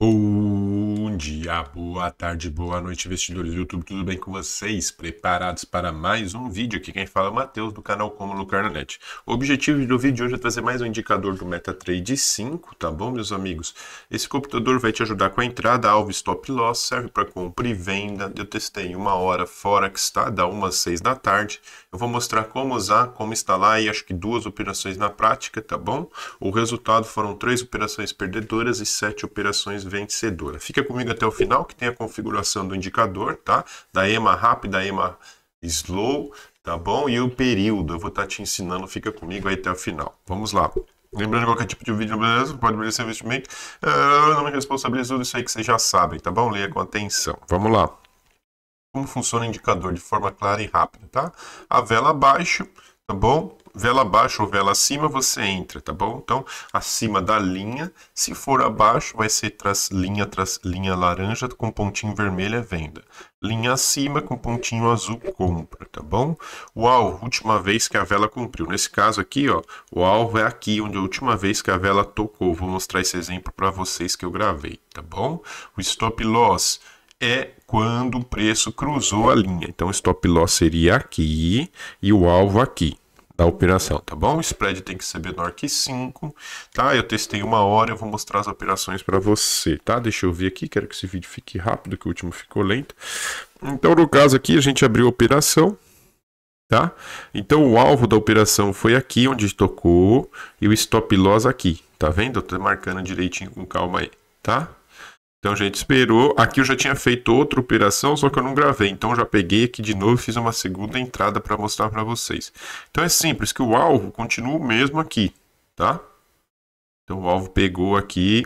Ooh. dia, boa tarde, boa noite, investidores do YouTube, tudo bem com vocês? Preparados para mais um vídeo aqui? Quem fala é o Matheus, do canal Como Lucrar na Net. O objetivo do vídeo de hoje é trazer mais um indicador do MetaTrader 5, tá bom, meus amigos? Esse computador vai te ajudar com a entrada, alvo stop loss, serve para compra e venda. Eu testei uma hora Forex, que está, dá umas 6 da tarde. Eu vou mostrar como usar, como instalar e acho que duas operações na prática, tá bom? O resultado foram três operações perdedoras e sete operações vencedoras. Fica comigo comigo até o final, que tem a configuração do indicador, tá? Da EMA rápida, EMA slow, tá bom? E o período, eu vou estar tá te ensinando, fica comigo aí até o final. Vamos lá. Lembrando qualquer tipo de vídeo, beleza? Pode merecer investimento. Eu é, não me responsabilizo, isso aí que vocês já sabem, tá bom? Leia com atenção. Vamos lá. Como funciona o indicador de forma clara e rápida, tá? A vela abaixo, tá bom? vela abaixo ou vela acima, você entra, tá bom? Então, acima da linha, se for abaixo, vai ser tras, linha, tras, linha laranja com pontinho vermelho é venda. Linha acima com pontinho azul compra, tá bom? O alvo, última vez que a vela cumpriu. Nesse caso aqui, ó, o alvo é aqui onde a última vez que a vela tocou. Vou mostrar esse exemplo para vocês que eu gravei, tá bom? O stop loss é quando o preço cruzou a linha. Então, stop loss seria aqui e o alvo aqui da operação, tá bom? O spread tem que ser menor que 5, tá? Eu testei uma hora, eu vou mostrar as operações para você, tá? Deixa eu ver aqui, quero que esse vídeo fique rápido, que o último ficou lento. Então, no caso aqui, a gente abriu a operação, tá? Então, o alvo da operação foi aqui, onde tocou, e o stop loss aqui, tá vendo? Eu tô marcando direitinho com calma aí, tá? Então a gente esperou. Aqui eu já tinha feito outra operação, só que eu não gravei. Então já peguei aqui de novo e fiz uma segunda entrada para mostrar para vocês. Então é simples que o alvo continua o mesmo aqui, tá? Então o alvo pegou aqui,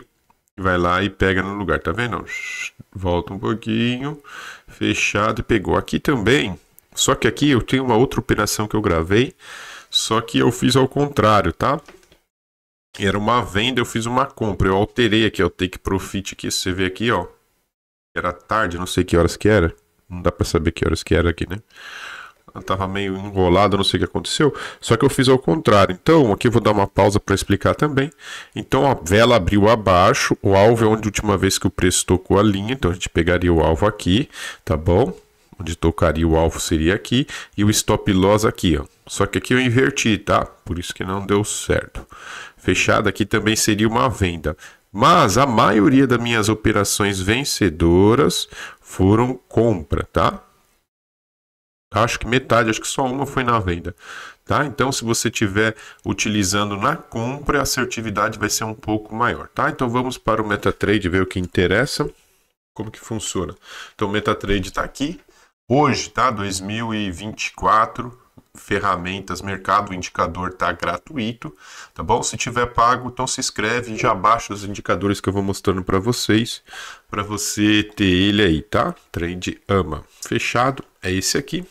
vai lá e pega no lugar, tá vendo? Volta um pouquinho, fechado e pegou. Aqui também, só que aqui eu tenho uma outra operação que eu gravei, só que eu fiz ao contrário, Tá? Era uma venda, eu fiz uma compra. Eu alterei aqui, ó, o take profit aqui. Você vê aqui, ó. Era tarde, não sei que horas que era. Não dá para saber que horas que era aqui, né? Eu tava meio enrolado, não sei o que aconteceu. Só que eu fiz ao contrário. Então, aqui eu vou dar uma pausa para explicar também. Então, a vela abriu abaixo. O alvo é onde a última vez que o preço tocou a linha. Então, a gente pegaria o alvo aqui, tá bom? Onde tocaria o alvo seria aqui. E o stop loss aqui, ó. Só que aqui eu inverti, tá? Por isso que não deu certo fechada aqui também seria uma venda. Mas a maioria das minhas operações vencedoras foram compra, tá? Acho que metade, acho que só uma foi na venda, tá? Então, se você estiver utilizando na compra, a assertividade vai ser um pouco maior, tá? Então, vamos para o MetaTrade ver o que interessa, como que funciona. Então, o MetaTrade está aqui, hoje, tá? 2024, ferramentas, mercado, indicador está gratuito, tá bom? Se tiver pago, então se inscreve e já baixa os indicadores que eu vou mostrando para vocês, para você ter ele aí, tá? Trend Ama. Fechado, é esse aqui.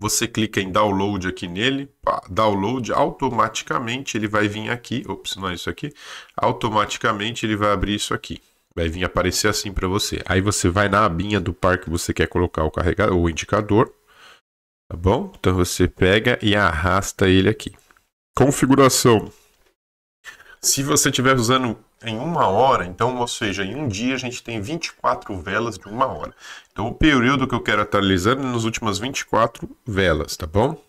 Você clica em download aqui nele, pá, download, automaticamente ele vai vir aqui, ops, não é isso aqui, automaticamente ele vai abrir isso aqui, vai vir aparecer assim para você. Aí você vai na abinha do par que você quer colocar o carregador, o indicador, Tá bom? Então você pega e arrasta ele aqui. Configuração. Se você estiver usando em uma hora, então, ou seja, em um dia a gente tem 24 velas de uma hora. Então, o período que eu quero atualizar é nas últimas 24 velas, tá bom?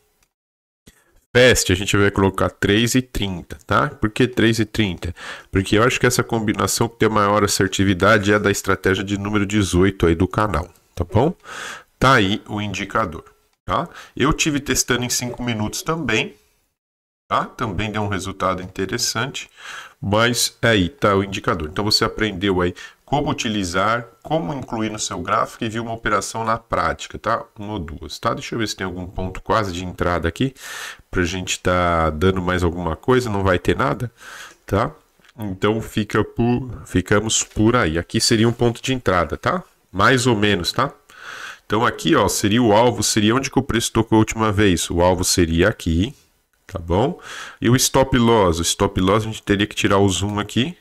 Fest, a gente vai colocar 3 e 30, tá? Por que 3 e 30? Porque eu acho que essa combinação que tem maior assertividade é a da estratégia de número 18 aí do canal, tá bom? Tá aí o indicador. Tá? Eu tive testando em 5 minutos também. Tá? Também deu um resultado interessante. Mas é aí está o indicador. Então você aprendeu aí como utilizar, como incluir no seu gráfico e viu uma operação na prática, tá? Uma ou duas, tá? Deixa eu ver se tem algum ponto quase de entrada aqui para a gente estar tá dando mais alguma coisa. Não vai ter nada, tá? Então fica por, ficamos por aí. Aqui seria um ponto de entrada, tá? Mais ou menos, tá? Então aqui, ó, seria o alvo, seria onde que o preço tocou a última vez. O alvo seria aqui, tá bom? E o stop loss, o stop loss a gente teria que tirar o zoom aqui.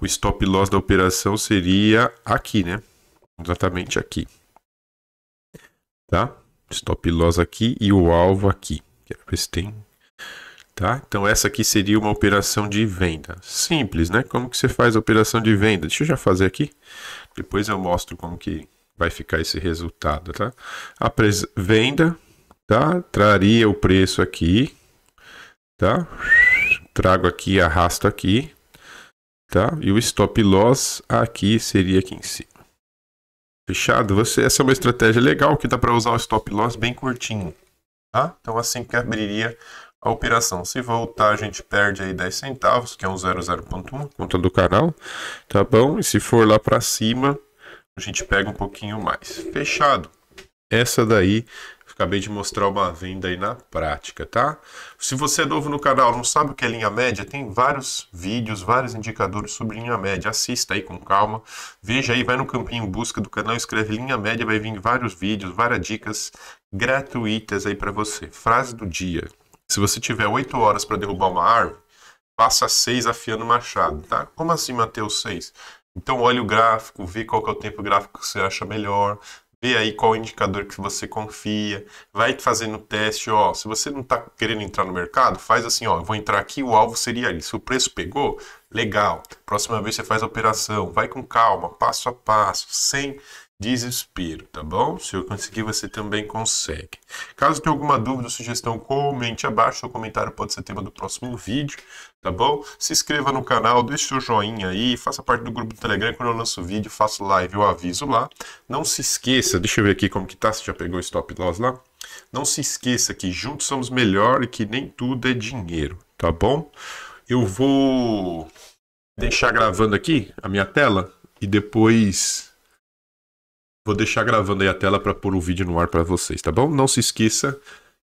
O stop loss da operação seria aqui, né? Exatamente aqui. Tá? Stop loss aqui e o alvo aqui. Quero ver se tem Tá? Então essa aqui seria uma operação de venda. Simples, né? Como que você faz a operação de venda? Deixa eu já fazer aqui. Depois eu mostro como que vai ficar esse resultado, tá? A venda, tá? Traria o preço aqui, tá? Trago aqui, arrasto aqui, tá? E o stop loss aqui seria aqui em cima. Fechado? Você, essa é uma estratégia legal que dá para usar o stop loss bem curtinho, tá? Então assim que abriria a operação. Se voltar, a gente perde aí 10 centavos, que é um 00.1, conta do canal, tá bom? E se for lá para cima, a gente pega um pouquinho mais. Fechado. Essa daí acabei de mostrar uma venda aí na prática, tá? Se você é novo no canal, não sabe o que é linha média, tem vários vídeos, vários indicadores sobre linha média. Assista aí com calma, veja aí, vai no campinho busca do canal, escreve linha média, vai vir vários vídeos, várias dicas gratuitas aí para você. Frase do dia. Se você tiver 8 horas para derrubar uma árvore, passa 6 afiando machado, tá? Como assim, Mateus 6? Então olha o gráfico, vê qual que é o tempo gráfico que você acha melhor, vê aí qual indicador que você confia, vai fazendo teste, ó, se você não está querendo entrar no mercado, faz assim, ó, eu vou entrar aqui, o alvo seria ali, se o preço pegou, legal, próxima vez você faz a operação, vai com calma, passo a passo, sem desespero, tá bom? Se eu conseguir, você também consegue. Caso tenha alguma dúvida, sugestão, comente abaixo. Seu comentário pode ser tema do próximo vídeo, tá bom? Se inscreva no canal, deixe seu joinha aí, faça parte do grupo do Telegram. Quando eu lanço vídeo, faço live, eu aviso lá. Não se esqueça, deixa eu ver aqui como que tá, se já pegou o stop loss lá. Não se esqueça que juntos somos melhor e que nem tudo é dinheiro, tá bom? Eu vou deixar gravando aqui a minha tela e depois Vou deixar gravando aí a tela para pôr o vídeo no ar para vocês, tá bom? Não se esqueça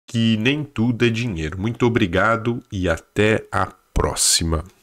que nem tudo é dinheiro. Muito obrigado e até a próxima.